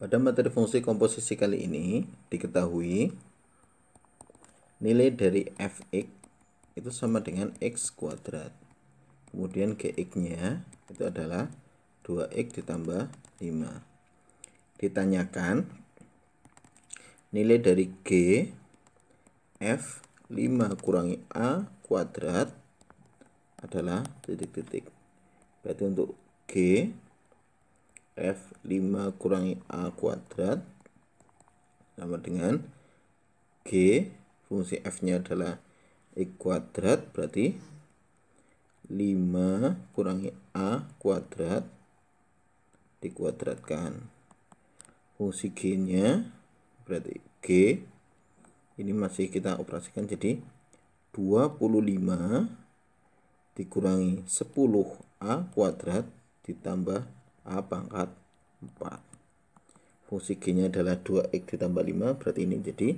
Pada materi fungsi komposisi kali ini diketahui nilai dari fx itu sama dengan x kuadrat. Kemudian gx-nya itu adalah 2x ditambah 5. Ditanyakan nilai dari g f 5 kurangi a kuadrat adalah titik-titik. Berarti untuk g F 5 kurangi A kuadrat sama dengan G fungsi F nya adalah X kuadrat berarti 5 kurangi A kuadrat dikuadratkan fungsi G nya berarti G ini masih kita operasikan jadi 25 dikurangi 10 A kuadrat ditambah A pangkat 4 fungsi G nya adalah 2X ditambah 5 berarti ini jadi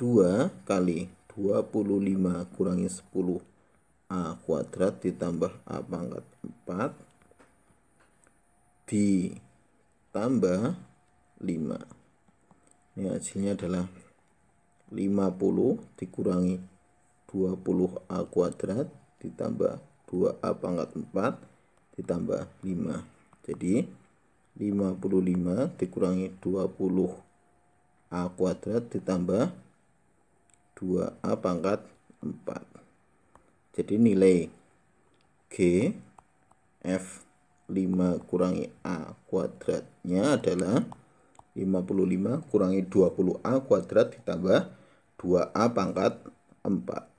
2 kali 25 kurangi 10 A kuadrat ditambah A pangkat 4 ditambah 5 ini hasilnya adalah 50 dikurangi 20 A kuadrat ditambah 2A pangkat 4 ditambah 5 jadi 55 dikurangi 20A kuadrat ditambah 2A pangkat 4. Jadi nilai G F 5 kurangi A kuadratnya adalah 55 kurangi 20A kuadrat ditambah 2A pangkat 4.